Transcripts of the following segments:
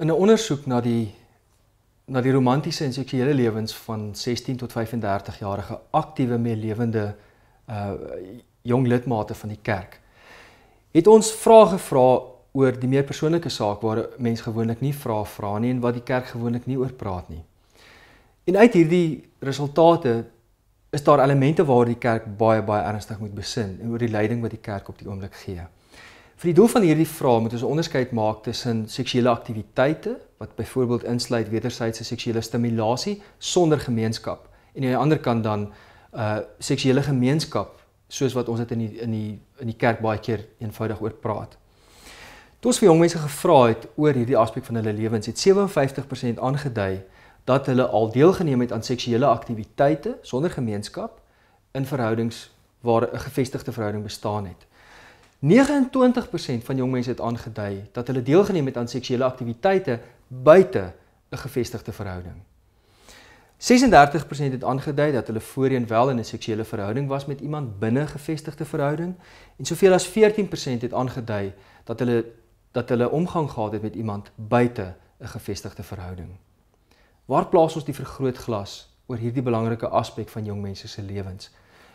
In 'n ondersoek na die na die romantiese en seksuele lewens van 16 tot 35 jarige aktiewe meelewende uh jong lidmate van die kerk het ons vrae gevra oor die meer persoonlike saak waar mense gewoonlik nie vrae vra nie en wat die kerk gewoonlik nie oor praat nie. En uit hierdie resultate is daar elemente waar die kerk baie baie ernstig moet besin oor die leiding wat die kerk op die oomblik gee. Vir die doel van hierdie vraag moet ons 'n onderskeid maak tussen seksuele aktiwiteite wat byvoorbeeld insluit wederwysige seksuele stimulasie sonder gemeenskap en aan die ander kant dan 'n uh, seksuele gemeenskap soos wat ons dit in die in die in die kerk baie keer eenvoudig oor praat. Toe ons vir jong mense gevra het oor hierdie aspek van hulle lewens, het 57% aangedui dat hulle al deelgeneem het aan seksuele aktiwiteite sonder gemeenskap in verhoudings waar 'n gevestigde verhouding bestaan het. 29% van jong mense het aangedui dat hulle deelgeneem het aan seksuele aktiwiteite buite 'n gevestigde verhouding. 36% het aangedui dat hulle voorheen wel in 'n seksuele verhouding was met iemand binne 'n gevestigde verhouding en soveel as 14% het aangedui dat hulle dat hulle omgang gehad het met iemand buite 'n gevestigde verhouding. Waar plaas ons die vergrootglas oor hierdie belangrike aspek van jong mense se lewens?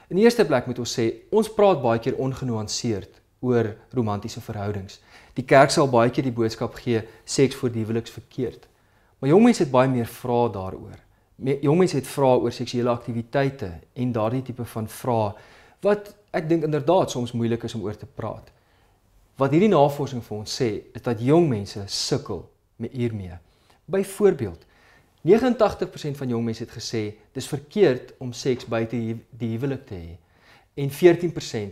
In die eerste plek moet ons sê ons praat baie keer ongenuanceerd oor romantiese verhoudings. Die kerk sal baie keer die boodskap gee seks voor die huweliks verkeerd. Maar jong mense het baie meer vrae daaroor. Jong mense het vrae oor seksuele aktiwiteite en daardie tipe van vrae wat ek dink inderdaad soms moeilik is om oor te praat. Wat hierdie navorsing vir ons sê, is dat jong mense sukkel met hiermee. Byvoorbeeld, 89% van jong mense het gesê dis verkeerd om seks buite die huwelik te hê en 14%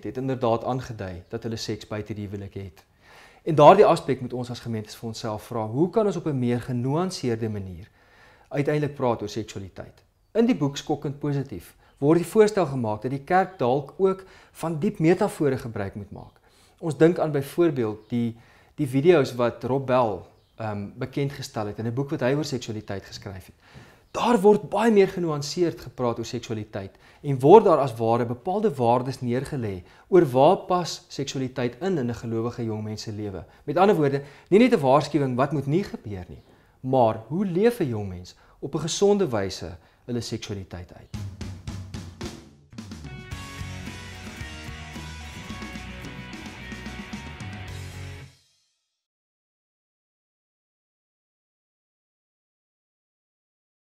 het inderdaad aangedui dat hulle seks buite die huwelik het. En daardie aspek moet ons as gemeentes vir onsself vra, hoe kan ons op 'n meer genuanceerde manier uiteindelik praat oor seksualiteit? In die boek Skokkend Positief word die voorstel gemaak dat die kerk dalk ook van diep metafore gebruik moet maak. Ons dink aan byvoorbeeld die die video's wat Rob Bell ehm um, bekend gestel het in 'n boek wat hy oor seksualiteit geskryf het. Daar word baie meer genuanceerd gepraat oor seksualiteit en word daar as ware bepaalde waardes neergelê oor waar pas seksualiteit in in 'n gelowige jong mens se lewe. Met ander woorde, nie net 'n waarskuwing wat moet nie gebeur nie, maar hoe leef 'n jong mens op 'n gesonde wyse hulle seksualiteit uit?